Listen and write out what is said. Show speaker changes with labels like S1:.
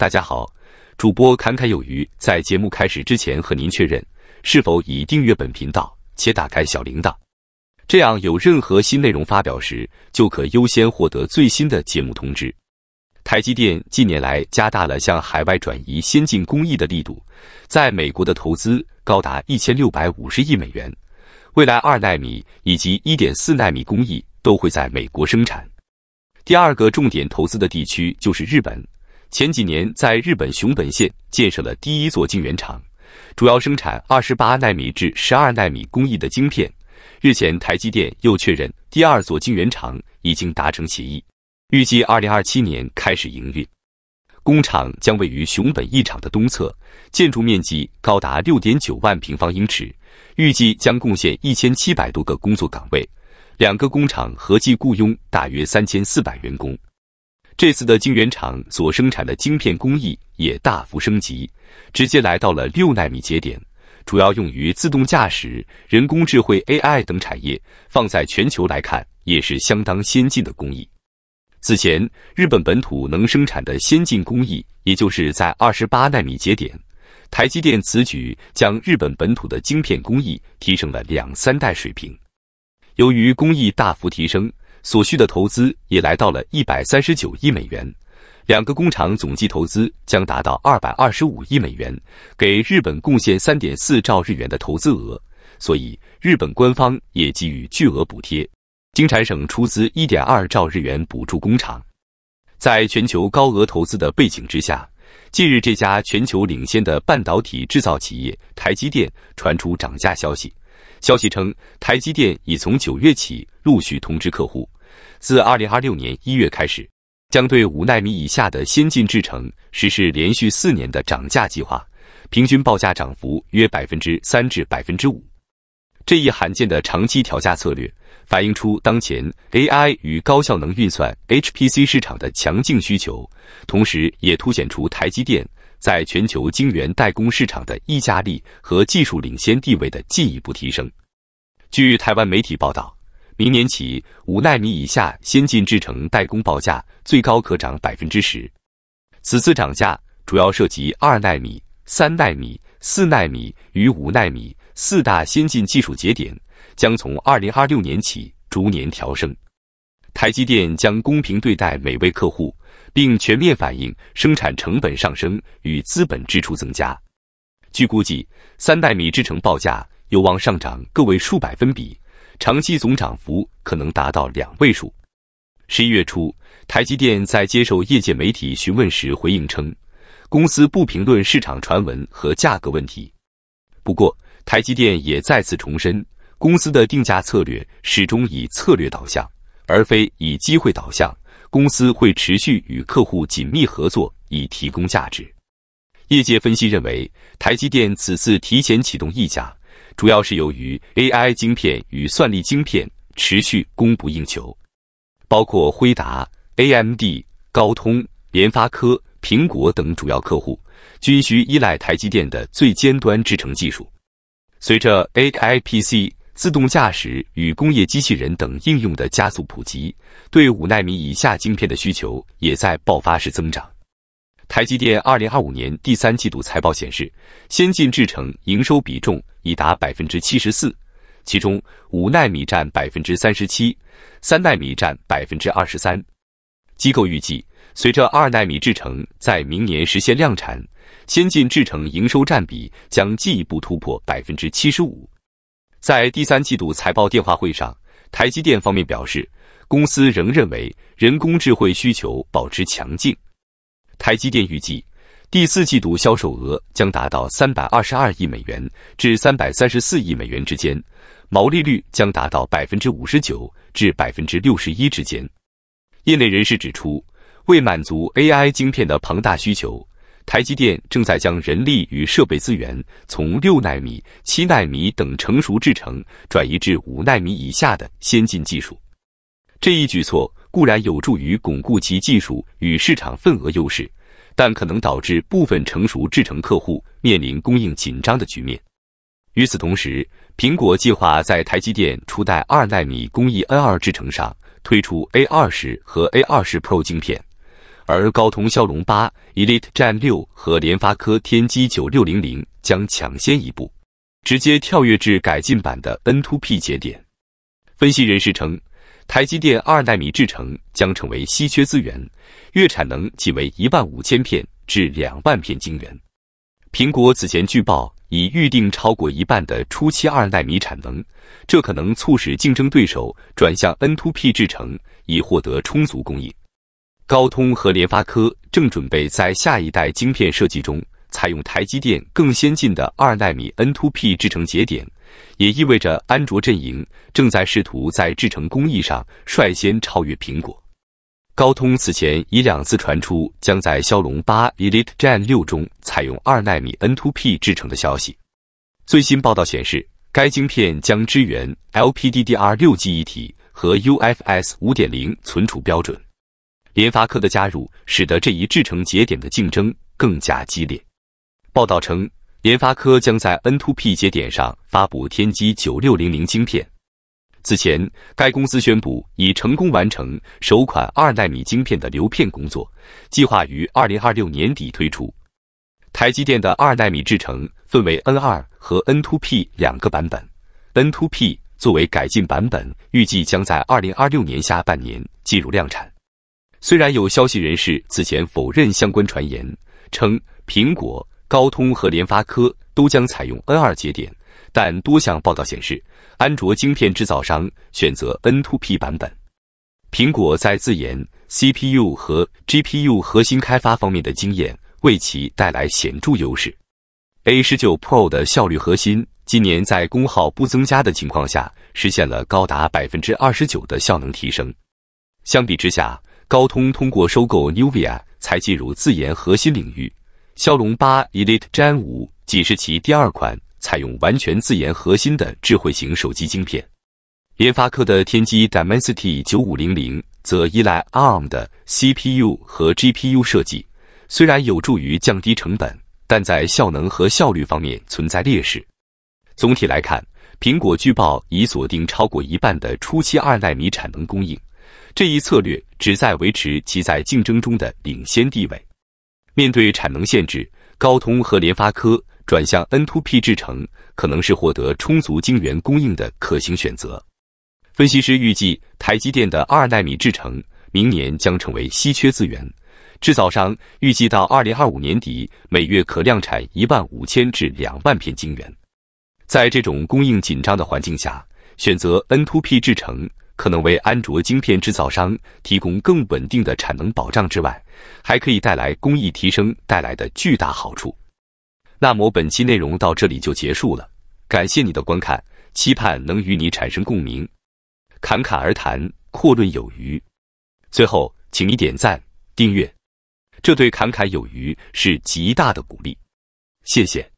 S1: 大家好，主播侃侃有余。在节目开始之前，和您确认是否已订阅本频道且打开小铃铛，这样有任何新内容发表时，就可优先获得最新的节目通知。台积电近年来加大了向海外转移先进工艺的力度，在美国的投资高达一千六百五十亿美元，未来二纳米以及一点四纳米工艺都会在美国生产。第二个重点投资的地区就是日本。前几年，在日本熊本县建设了第一座晶圆厂，主要生产二十八纳米至十二纳米工艺的晶片。日前，台积电又确认，第二座晶圆厂已经达成协议，预计二零二七年开始营运。工厂将位于熊本一厂的东侧，建筑面积高达六点九万平方英尺，预计将贡献一千七百多个工作岗位。两个工厂合计雇佣大约三千四百员工。这次的晶圆厂所生产的晶片工艺也大幅升级，直接来到了六纳米节点，主要用于自动驾驶、人工智慧 AI 等产业。放在全球来看，也是相当先进的工艺。此前，日本本土能生产的先进工艺，也就是在二十八纳米节点。台积电此举将日本本土的晶片工艺提升了两三代水平。由于工艺大幅提升。所需的投资也来到了一百三十九亿美元，两个工厂总计投资将达到二百二十五亿美元，给日本贡献三点四兆日元的投资额，所以日本官方也给予巨额补贴。经产省出资一点二兆日元补助工厂。在全球高额投资的背景之下，近日这家全球领先的半导体制造企业台积电传出涨价消息。消息称，台积电已从九月起陆续通知客户，自二零二六年一月开始，将对五纳米以下的先进制程实施连续四年的涨价计划，平均报价涨幅约百分之三至百分之五。这一罕见的长期调价策略，反映出当前 AI 与高效能运算 HPC 市场的强劲需求，同时也凸显出台积电。在全球晶圆代工市场的议价力和技术领先地位的进一步提升。据台湾媒体报道，明年起五纳米以下先进制程代工报价最高可涨百分之十。此次涨价主要涉及二纳米、三纳米、四纳米与五纳米四大先进技术节点，将从二零二六年起逐年调升。台积电将公平对待每位客户，并全面反映生产成本上升与资本支出增加。据估计，三代米制程报价有望上涨个位数百分比，长期总涨幅可能达到两位数。十一月初，台积电在接受业界媒体询问时回应称，公司不评论市场传闻和价格问题。不过，台积电也再次重申，公司的定价策略始终以策略导向。而非以机会导向，公司会持续与客户紧密合作，以提供价值。业界分析认为，台积电此次提前启动溢价，主要是由于 AI 晶片与算力晶片持续供不应求，包括辉达、AMD、高通、联发科、苹果等主要客户均需依赖台积电的最尖端制程技术。随着 AIPC。自动驾驶与工业机器人等应用的加速普及，对五纳米以下晶片的需求也在爆发式增长。台积电二零二五年第三季度财报显示，先进制程营收比重已达百分之七十四，其中五纳米占百分之三十七，三纳米占百分之二十三。机构预计，随着二纳米制程在明年实现量产，先进制程营收占比将进一步突破百分之七十五。在第三季度财报电话会上，台积电方面表示，公司仍认为人工智慧需求保持强劲。台积电预计第四季度销售额将达到三百二十二亿美元至三百三十四亿美元之间，毛利率将达到百分之五十九至百分之六十一之间。业内人士指出，为满足 AI 晶片的庞大需求。台积电正在将人力与设备资源从六纳米、七纳米等成熟制程转移至五纳米以下的先进技术。这一举措固然有助于巩固其技术与市场份额优势，但可能导致部分成熟制程客户面临供应紧张的局面。与此同时，苹果计划在台积电初代二纳米工艺 N2 制程上推出 A 二十和 A 二十 Pro 晶片。而高通骁龙八 Elite、战六和联发科天玑九六零零将抢先一步，直接跳跃至改进版的 N to P 节点。分析人士称，台积电二纳米制程将成为稀缺资源，月产能仅为一万五千片至两万片晶圆。苹果此前据报已预定超过一半的初期二纳米产能，这可能促使竞争对手转向 N to P 制程，以获得充足供应。高通和联发科正准备在下一代晶片设计中采用台积电更先进的二纳米 N2P 制程节点，也意味着安卓阵营正在试图在制程工艺上率先超越苹果。高通此前已两次传出将在骁龙八 Elite Gen 六中采用二纳米 N2P 制程的消息。最新报道显示，该晶片将支援 LPDDR 六记忆体和 UFS 五点零存储标准。联发科的加入使得这一制程节点的竞争更加激烈。报道称，联发科将在 N2P 节点上发布天玑9600芯片。此前，该公司宣布已成功完成首款二纳米芯片的流片工作，计划于2026年底推出。台积电的二纳米制程分为 N2 和 N2P 两个版本，N2P 作为改进版本，预计将在2026年下半年进入量产。虽然有消息人士此前否认相关传言，称苹果、高通和联发科都将采用 N2 节点，但多项报道显示，安卓晶片制造商选择 N2P 版本。苹果在自研 CPU 和 GPU 核心开发方面的经验，为其带来显著优势。A19 Pro 的效率核心，今年在功耗不增加的情况下，实现了高达百分之二十九的效能提升。相比之下，高通通过收购 Nuvia 才进入自研核心领域，骁龙八 Elite Gen 五仅是其第二款采用完全自研核心的智慧型手机晶片。联发科的天玑 Dimensity 九五零零则依赖 ARM 的 CPU 和 GPU 设计，虽然有助于降低成本，但在效能和效率方面存在劣势。总体来看，苹果据报已锁定超过一半的初期二纳米产能供应。这一策略旨在维持其在竞争中的领先地位。面对产能限制，高通和联发科转向 N to P 制程，可能是获得充足晶圆供应的可行选择。分析师预计，台积电的二纳米制程明年将成为稀缺资源。制造商预计到二零二五年底，每月可量产一万五千至两万片晶圆。在这种供应紧张的环境下，选择 N to P 制程。可能为安卓晶片制造商提供更稳定的产能保障之外，还可以带来工艺提升带来的巨大好处。那么本期内容到这里就结束了，感谢你的观看，期盼能与你产生共鸣，侃侃而谈，阔论有余。最后，请你点赞、订阅，这对侃侃有余是极大的鼓励，谢谢。